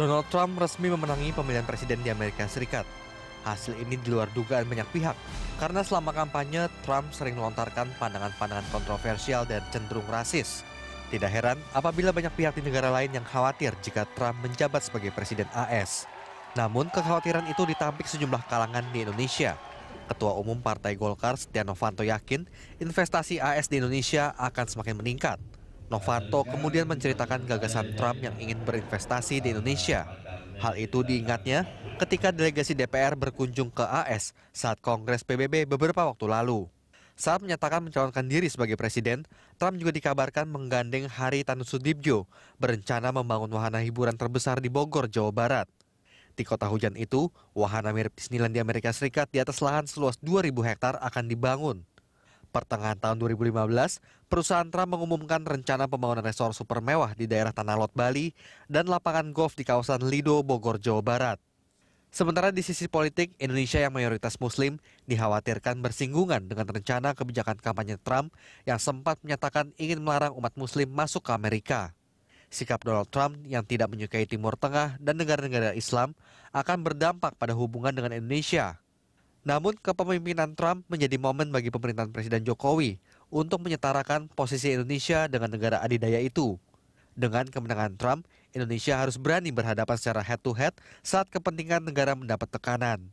Donald Trump resmi memenangi pemilihan presiden di Amerika Serikat. Hasil ini di luar dugaan banyak pihak, karena selama kampanye Trump sering melontarkan pandangan-pandangan kontroversial dan cenderung rasis. Tidak heran apabila banyak pihak di negara lain yang khawatir jika Trump menjabat sebagai presiden AS. Namun kekhawatiran itu ditampik sejumlah kalangan di Indonesia. Ketua Umum Partai Golkar Setia Novanto yakin investasi AS di Indonesia akan semakin meningkat. Novanto kemudian menceritakan gagasan Trump yang ingin berinvestasi di Indonesia. Hal itu diingatnya ketika delegasi DPR berkunjung ke AS saat Kongres PBB beberapa waktu lalu. Saat menyatakan mencalonkan diri sebagai presiden, Trump juga dikabarkan menggandeng Hari Tanusudibjo, berencana membangun wahana hiburan terbesar di Bogor, Jawa Barat. Di kota hujan itu, wahana mirip Disneyland di Amerika Serikat di atas lahan seluas 2.000 hektar akan dibangun. Pertengahan tahun 2015, perusahaan Trump mengumumkan rencana pembangunan resor super mewah di daerah Tanah Lot, Bali, dan lapangan golf di kawasan Lido, Bogor, Jawa Barat. Sementara di sisi politik, Indonesia yang mayoritas muslim dikhawatirkan bersinggungan dengan rencana kebijakan kampanye Trump yang sempat menyatakan ingin melarang umat muslim masuk ke Amerika. Sikap Donald Trump yang tidak menyukai Timur Tengah dan negara-negara Islam akan berdampak pada hubungan dengan Indonesia. Namun, kepemimpinan Trump menjadi momen bagi pemerintahan Presiden Jokowi untuk menyetarakan posisi Indonesia dengan negara adidaya itu. Dengan kemenangan Trump, Indonesia harus berani berhadapan secara head-to-head -head saat kepentingan negara mendapat tekanan.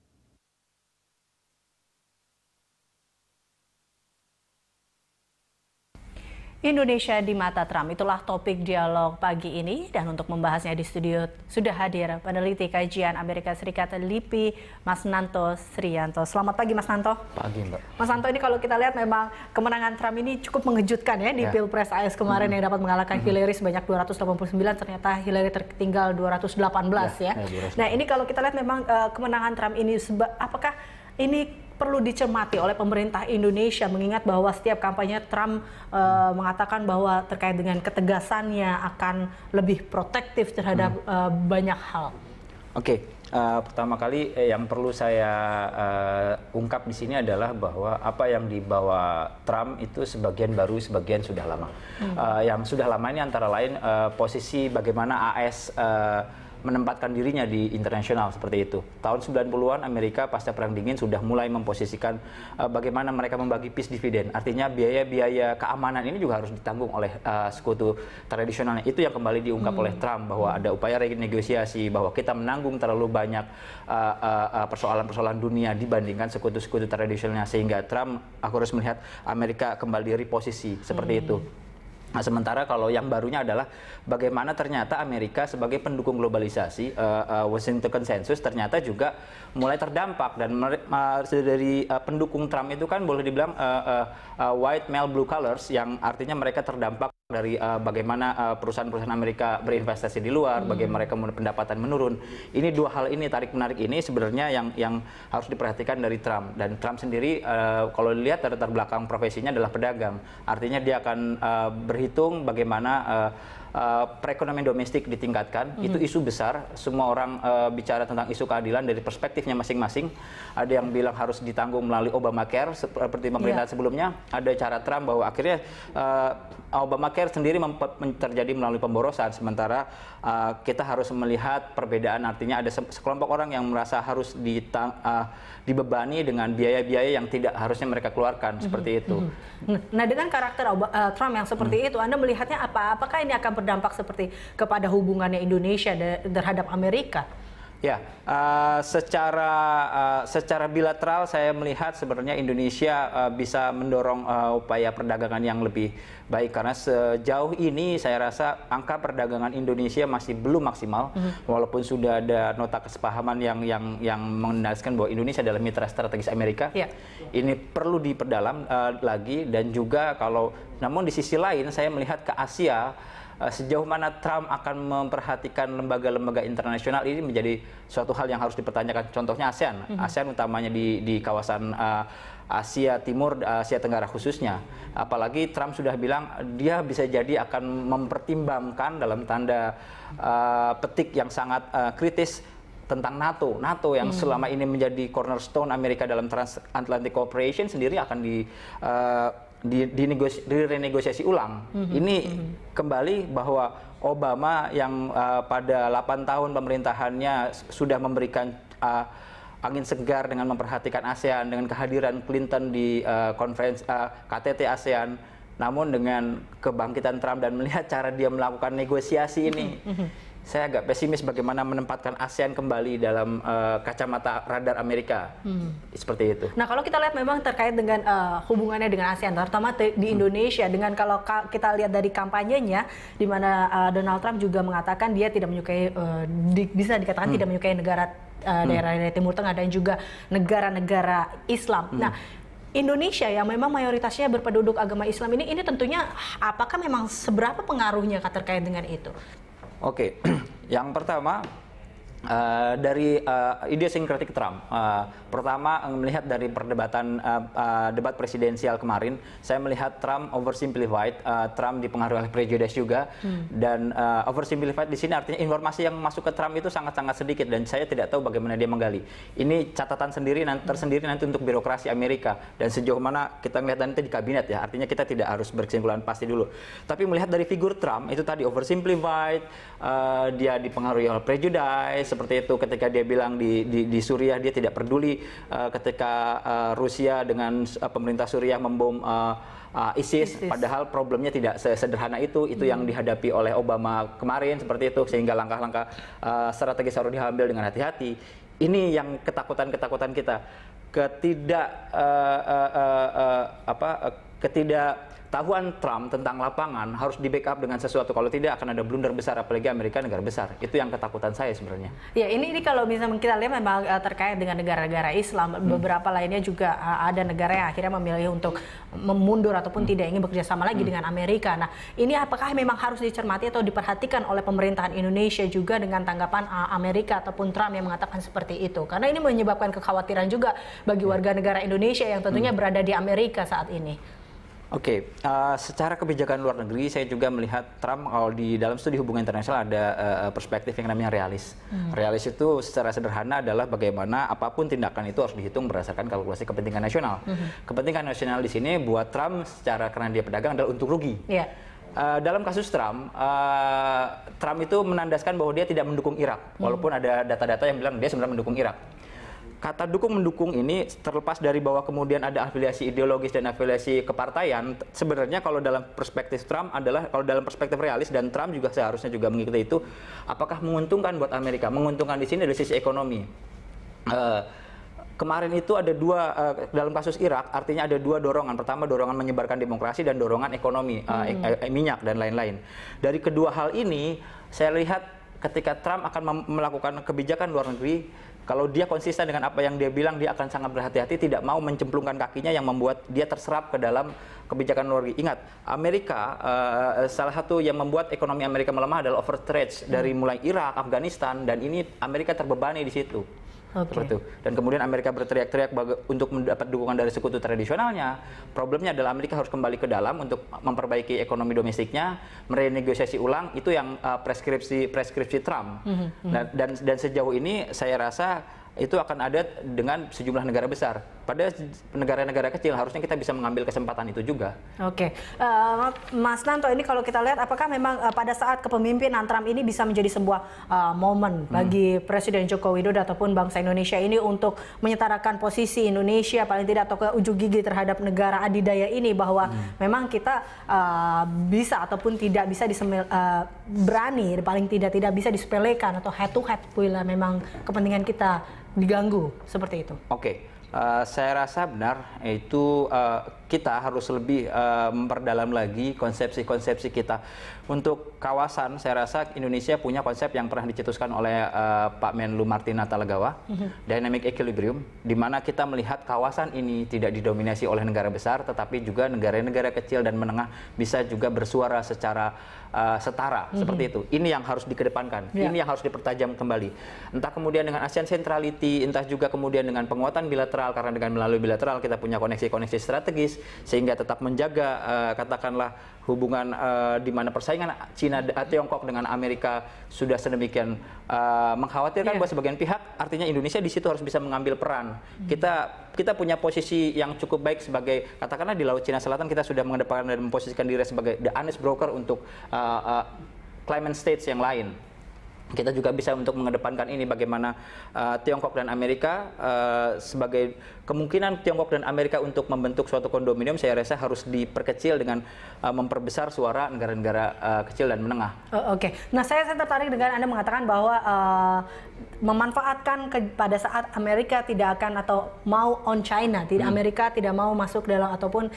Indonesia di mata Trump. Itulah topik dialog pagi ini dan untuk membahasnya di studio sudah hadir peneliti kajian Amerika Serikat LIPI Mas Nanto Srianto. Selamat pagi Mas Nanto. Pagi Mbak. Mas Nanto ini kalau kita lihat memang kemenangan Trump ini cukup mengejutkan ya di ya. Pilpres AS kemarin hmm. yang dapat mengalahkan hmm. Hillary sebanyak 289 ternyata Hillary tertinggal 218 ya. ya. ya Nah, ini kalau kita lihat memang uh, kemenangan Trump ini apakah ini perlu dicermati oleh pemerintah Indonesia mengingat bahwa setiap kampanye Trump e, mengatakan bahwa terkait dengan ketegasannya akan lebih protektif terhadap hmm. e, banyak hal. Oke, okay. uh, eh, pertama kali yang perlu saya uh, ungkap di sini adalah bahwa apa yang dibawa Trump itu sebagian baru, sebagian sudah lama. Hmm. Uh, yang sudah lama ini antara lain uh, posisi bagaimana AS uh, menempatkan dirinya di internasional seperti itu. Tahun 90-an Amerika pasca Perang Dingin sudah mulai memposisikan uh, bagaimana mereka membagi peace dividend. Artinya biaya-biaya keamanan ini juga harus ditanggung oleh uh, sekutu tradisionalnya. Itu yang kembali diungkap hmm. oleh Trump bahwa ada upaya renegosiasi bahwa kita menanggung terlalu banyak eh, persoalan-persoalan uh, uh, dunia dibandingkan sekutu-sekutu tradisionalnya sehingga Trump aku harus melihat Amerika kembali reposisi seperti hmm. itu. Nah, sementara kalau yang barunya adalah bagaimana ternyata Amerika sebagai pendukung globalisasi uh, uh, Washington Consensus ternyata juga mulai terdampak dan uh, dari uh, pendukung Trump itu kan boleh dibilang uh, uh, uh, white male blue colors yang artinya mereka terdampak dari uh, bagaimana eh, perusahaan-perusahaan Amerika berinvestasi di luar, hmm. bagaimana mereka pendapatan menurun. Ini dua hal ini tarik menarik ini sebenarnya yang yang harus diperhatikan dari Trump dan Trump sendiri uh, kalau dilihat latar belakang profesinya adalah pedagang. Artinya dia akan uh, berhitung bagaimana uh, Eh, perekonomian domestik ditingkatkan, mm-hmm. itu isu besar. Semua orang uh, bicara tentang isu keadilan dari perspektifnya masing-masing. Ada yang bilang harus ditanggung melalui Obamacare eh, seperti pemerintah yeah. sebelumnya. Ada cara Trump bahwa akhirnya uh, Obamacare sendiri terjadi melalui pemborosan, sementara uh, kita harus melihat perbedaan. Artinya ada se sekelompok orang yang merasa harus ditang, uh, dibebani dengan biaya-biaya yang tidak harusnya mereka keluarkan mm-hmm. seperti hmm. itu. Mm-hmm. Nah dengan karakter Ob uh, Trump yang seperti mm-hmm. itu, anda melihatnya apa? Apakah ini akan berdampak seperti kepada hubungannya Indonesia terhadap Amerika? Ya, uh, secara uh, secara bilateral saya melihat sebenarnya Indonesia uh, bisa mendorong uh, upaya perdagangan yang lebih baik karena sejauh ini saya rasa angka perdagangan Indonesia masih belum maksimal mm -hmm. walaupun sudah ada nota kesepahaman yang yang yang mengendaskan bahwa Indonesia adalah mitra strategis Amerika. Yeah. Ini perlu diperdalam uh, lagi dan juga kalau namun di sisi lain saya melihat ke Asia Eh, sejauh mana Trump akan memperhatikan lembaga-lembaga internasional ini menjadi suatu hal yang harus dipertanyakan. Contohnya ASEAN, mm -hmm. ASEAN utamanya di di kawasan uh, Asia Timur, eh, Asia Tenggara khususnya. Apalagi Trump sudah bilang dia bisa jadi akan mempertimbangkan dalam tanda uh, petik yang sangat uh, kritis tentang NATO. NATO yang hmm. selama ini menjadi cornerstone Amerika dalam Transatlantic Cooperation sendiri akan di uh, di, dinegosi, direnegosiasi ulang. Mm -hmm. Ini mm -hmm. kembali bahwa Obama yang uh, pada 8 tahun pemerintahannya sudah memberikan uh, angin segar dengan memperhatikan ASEAN dengan kehadiran Clinton di uh, eh, konferensi uh, KTT ASEAN namun dengan kebangkitan Trump dan melihat cara dia melakukan negosiasi ini, saya agak pesimis bagaimana menempatkan ASEAN kembali dalam uh, kacamata radar Amerika. Hmm. Seperti itu. Nah, kalau kita lihat memang terkait dengan uh, hubungannya dengan ASEAN, terutama di hmm. Indonesia, hmm. dengan kalau ka kita lihat dari kampanyenya, di mana uh, Donald Trump juga mengatakan dia tidak menyukai, uh, di bisa dikatakan hmm. tidak menyukai negara hmm. daerah-daerah hmm. Timur Tengah dan juga negara-negara Islam. Hmm. Nah, Indonesia yang memang mayoritasnya berpenduduk agama Islam ini ini tentunya apakah memang seberapa pengaruhnya terkait dengan itu? Oke, yang pertama Uh, dari uh, idiosinkratik Trump. Uh, pertama melihat dari perdebatan uh, uh, debat presidensial kemarin, saya melihat Trump oversimplified, uh, Trump dipengaruhi oleh prejudice juga hmm. dan uh, oversimplified di sini artinya informasi yang masuk ke Trump itu sangat-sangat sedikit dan saya tidak tahu bagaimana dia menggali. Ini catatan sendiri nanti tersendiri nanti untuk birokrasi Amerika dan sejauh mana kita melihat nanti di kabinet ya. Artinya kita tidak harus berkesimpulan pasti dulu. Tapi melihat dari figur Trump itu tadi oversimplified, uh, dia dipengaruhi oleh prejudice seperti itu ketika dia bilang di di, di Suriah dia tidak peduli uh, ketika uh, Rusia dengan uh, pemerintah Suriah membom uh, uh, ISIS, ISIS padahal problemnya tidak sederhana itu itu hmm. yang dihadapi oleh Obama kemarin seperti itu sehingga langkah-langkah uh, strategis harus diambil dengan hati-hati ini yang ketakutan-ketakutan kita ketidak uh, uh, uh, uh, apa uh, ketidak tahuan Trump tentang lapangan harus di backup dengan sesuatu kalau tidak akan ada blunder besar apalagi Amerika negara besar itu yang ketakutan saya sebenarnya ya ini ini kalau misalnya kita lihat memang eh, terkait dengan negara-negara Islam hmm. beberapa lainnya juga eh, ada negara yang akhirnya memilih untuk memundur ataupun hmm. tidak ingin bekerja sama lagi hmm. dengan Amerika nah ini apakah memang harus dicermati atau diperhatikan oleh pemerintahan Indonesia juga dengan tanggapan eh, Amerika ataupun Trump yang mengatakan seperti itu karena ini menyebabkan kekhawatiran juga bagi hmm. warga negara Indonesia yang tentunya hmm. berada di Amerika saat ini Oke, okay, uh, eh, secara kebijakan luar negeri saya juga melihat Trump kalau di dalam studi hubungan internasional ada uh, perspektif yang namanya realis. Hmm. Realis itu secara sederhana adalah bagaimana apapun tindakan itu harus dihitung berdasarkan kalkulasi kepentingan nasional. Hmm. Kepentingan nasional di sini buat Trump secara karena dia pedagang adalah untuk rugi. Yeah. Iya. Uh, dalam kasus Trump, uh, Trump itu menandaskan bahwa dia tidak mendukung Irak, hmm. walaupun hmm. ada data-data yang bilang dia sebenarnya mendukung Irak kata dukung mendukung ini terlepas dari bahwa kemudian ada afiliasi ideologis dan afiliasi kepartaian sebenarnya kalau dalam perspektif Trump adalah kalau dalam perspektif realis dan Trump juga seharusnya juga mengikuti itu apakah menguntungkan buat Amerika menguntungkan di sini dari sisi ekonomi uh, kemarin itu ada dua uh, dalam kasus Irak artinya ada dua dorongan pertama dorongan menyebarkan demokrasi dan dorongan ekonomi uh, hmm. e e minyak dan lain-lain dari kedua hal ini saya lihat ketika Trump akan melakukan kebijakan luar negeri kalau dia konsisten dengan apa yang dia bilang, dia akan sangat berhati-hati tidak mau mencemplungkan kakinya yang membuat dia terserap ke dalam kebijakan luar negeri. Ingat, Amerika uh, salah satu yang membuat ekonomi Amerika melemah adalah overstretch hmm. dari mulai Irak, Afghanistan dan ini Amerika terbebani di situ. Okay. itu. Dan kemudian Amerika berteriak-teriak untuk mendapat dukungan dari sekutu tradisionalnya. Problemnya adalah Amerika harus kembali ke dalam untuk memperbaiki ekonomi domestiknya, merenegosiasi ulang itu yang uh, preskripsi preskripsi Trump. Mm -hmm. dan, dan dan sejauh ini saya rasa itu akan ada dengan sejumlah negara besar. Pada negara-negara kecil harusnya kita bisa mengambil kesempatan itu juga. Oke, okay. uh, eh, Mas Nanto ini kalau kita lihat apakah memang uh, pada saat kepemimpinan Trump ini bisa menjadi sebuah uh, momen hmm. bagi Presiden Joko Widodo ataupun bangsa Indonesia ini untuk menyetarakan posisi Indonesia paling tidak atau ke ujung gigi terhadap negara adidaya ini bahwa hmm. memang kita uh, bisa ataupun tidak bisa disemil, uh, berani paling tidak tidak bisa disepelekan atau head to head pula memang kepentingan kita diganggu seperti itu. Oke, okay. uh, eh, saya rasa benar itu uh, eh, kita harus lebih uh, memperdalam lagi konsepsi-konsepsi kita. Untuk kawasan, saya rasa Indonesia punya konsep yang pernah dicetuskan oleh uh, Pak Menlu Martina Talagawa, mm-hmm. dynamic equilibrium, di mana kita melihat kawasan ini tidak didominasi oleh negara besar, tetapi juga negara-negara kecil dan menengah bisa juga bersuara secara uh, setara mm-hmm. seperti itu. Ini yang harus dikedepankan, yeah. ini yang harus dipertajam kembali. Entah kemudian dengan ASEAN Centrality, entah juga kemudian dengan penguatan bilateral, karena dengan melalui bilateral kita punya koneksi-koneksi strategis sehingga tetap menjaga uh, katakanlah hubungan uh, di mana persaingan Cina uh, Tiongkok dengan Amerika sudah sedemikian uh, mengkhawatirkan yeah. buat sebagian pihak artinya Indonesia di situ harus bisa mengambil peran. Hmm. Kita kita punya posisi yang cukup baik sebagai katakanlah di Laut Cina Selatan kita sudah mengedepankan dan memposisikan diri sebagai the honest broker untuk uh, uh, climate states yang lain kita juga bisa untuk mengedepankan ini bagaimana uh, Tiongkok dan Amerika uh, sebagai kemungkinan Tiongkok dan Amerika untuk membentuk suatu kondominium saya rasa harus diperkecil dengan uh, memperbesar suara negara-negara uh, kecil dan menengah. Oh, Oke, okay. nah saya, saya tertarik dengan anda mengatakan bahwa uh, memanfaatkan ke, pada saat Amerika tidak akan atau mau on China, tidak hmm. Amerika tidak mau masuk dalam ataupun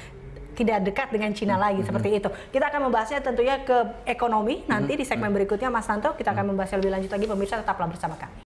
tidak dekat dengan Cina hmm. lagi seperti hmm. itu. Kita akan membahasnya tentunya ke ekonomi nanti di hmm. segmen hmm. berikutnya Mas Santo kita akan membahasnya lebih lanjut lagi pemirsa tetaplah bersama kami.